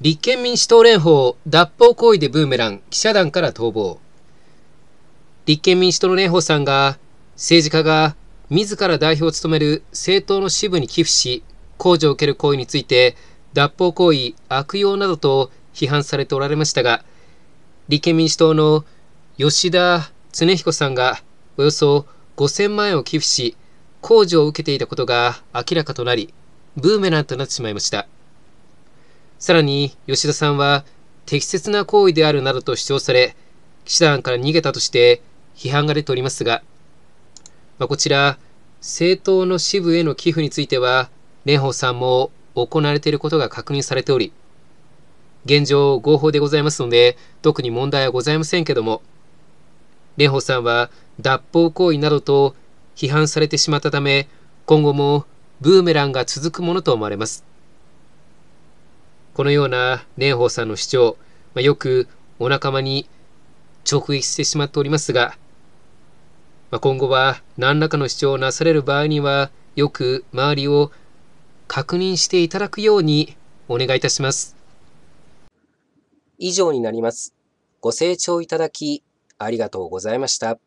立憲民主党連邦脱法行為でブーメラン記者団から逃亡。立憲民主党の蓮舫さんが政治家が自ら代表を務める政党の支部に寄付し、控除を受ける行為について脱法行為悪用などと批判されておられましたが、立憲民主党の吉田恒彦さんがおよそ5000万円を寄付し、控除を受けていたことが明らかとなり、ブーメランとなってしまいました。さらに吉田さんは適切な行為であるなどと主張され、記者団から逃げたとして批判が出ておりますが、まあ、こちら、政党の支部への寄付については、蓮舫さんも行われていることが確認されており、現状合法でございますので、特に問題はございませんけども、蓮舫さんは脱法行為などと批判されてしまったため、今後もブーメランが続くものと思われます。このような蓮舫さんの主張、まあ、よくお仲間に直撃してしまっておりますが、まあ、今後は何らかの主張をなされる場合には、よく周りを確認していただくようにお願いいたします。以上になります。ご清聴いただき、ありがとうございました。